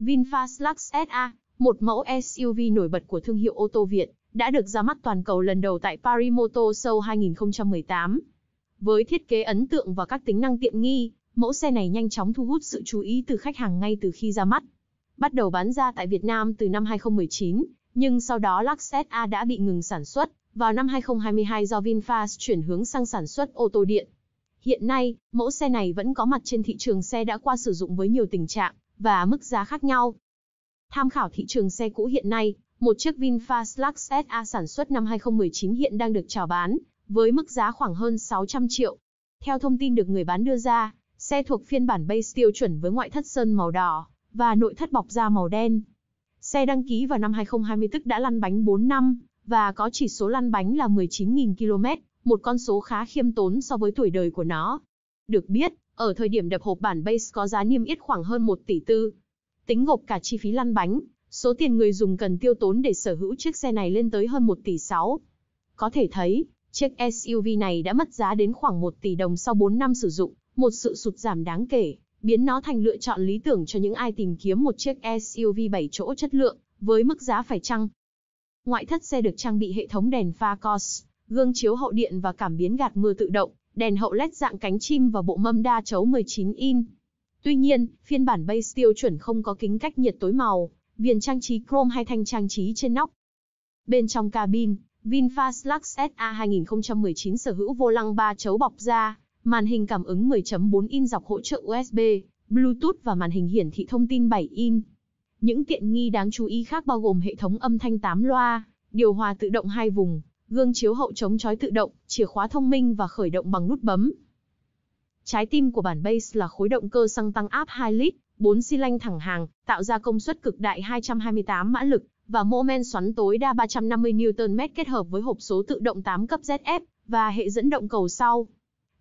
VinFast Lux SA, một mẫu SUV nổi bật của thương hiệu ô tô Việt, đã được ra mắt toàn cầu lần đầu tại Paris Motor Show 2018. Với thiết kế ấn tượng và các tính năng tiện nghi, mẫu xe này nhanh chóng thu hút sự chú ý từ khách hàng ngay từ khi ra mắt. Bắt đầu bán ra tại Việt Nam từ năm 2019, nhưng sau đó Lux SA đã bị ngừng sản xuất vào năm 2022 do VinFast chuyển hướng sang sản xuất ô tô điện. Hiện nay, mẫu xe này vẫn có mặt trên thị trường xe đã qua sử dụng với nhiều tình trạng và mức giá khác nhau. Tham khảo thị trường xe cũ hiện nay, một chiếc VinFast Lux SA sản xuất năm 2019 hiện đang được chào bán với mức giá khoảng hơn 600 triệu. Theo thông tin được người bán đưa ra, xe thuộc phiên bản base tiêu chuẩn với ngoại thất sơn màu đỏ và nội thất bọc da màu đen. Xe đăng ký vào năm 2020 tức đã lăn bánh 4 năm và có chỉ số lăn bánh là 19.000 km, một con số khá khiêm tốn so với tuổi đời của nó. Được biết, ở thời điểm đập hộp bản base có giá niêm yết khoảng hơn 1 tỷ tư. Tính gộp cả chi phí lăn bánh, số tiền người dùng cần tiêu tốn để sở hữu chiếc xe này lên tới hơn 1 tỷ 6. Có thể thấy, chiếc SUV này đã mất giá đến khoảng 1 tỷ đồng sau 4 năm sử dụng, một sự sụt giảm đáng kể, biến nó thành lựa chọn lý tưởng cho những ai tìm kiếm một chiếc SUV 7 chỗ chất lượng, với mức giá phải chăng. Ngoại thất xe được trang bị hệ thống đèn pha COS, gương chiếu hậu điện và cảm biến gạt mưa tự động, đèn hậu led dạng cánh chim và bộ mâm đa chấu 19 in. Tuy nhiên, phiên bản base tiêu chuẩn không có kính cách nhiệt tối màu, viền trang trí chrome hay thanh trang trí trên nóc. Bên trong cabin, VinFast Lux SA 2019 sở hữu vô lăng 3 chấu bọc da, màn hình cảm ứng 10.4 in dọc hỗ trợ USB, Bluetooth và màn hình hiển thị thông tin 7 in. Những tiện nghi đáng chú ý khác bao gồm hệ thống âm thanh 8 loa, điều hòa tự động hai vùng, gương chiếu hậu chống chói tự động, chìa khóa thông minh và khởi động bằng nút bấm. Trái tim của bản base là khối động cơ xăng tăng áp 2 lít, 4 xi lanh thẳng hàng, tạo ra công suất cực đại 228 mã lực và mô men xoắn tối đa 350 Nm kết hợp với hộp số tự động 8 cấp ZF và hệ dẫn động cầu sau.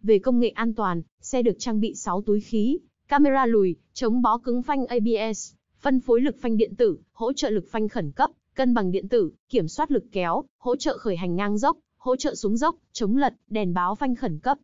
Về công nghệ an toàn, xe được trang bị 6 túi khí, camera lùi, chống bó cứng phanh ABS, phân phối lực phanh điện tử, hỗ trợ lực phanh khẩn cấp, cân bằng điện tử, kiểm soát lực kéo, hỗ trợ khởi hành ngang dốc, hỗ trợ xuống dốc, chống lật, đèn báo phanh khẩn cấp,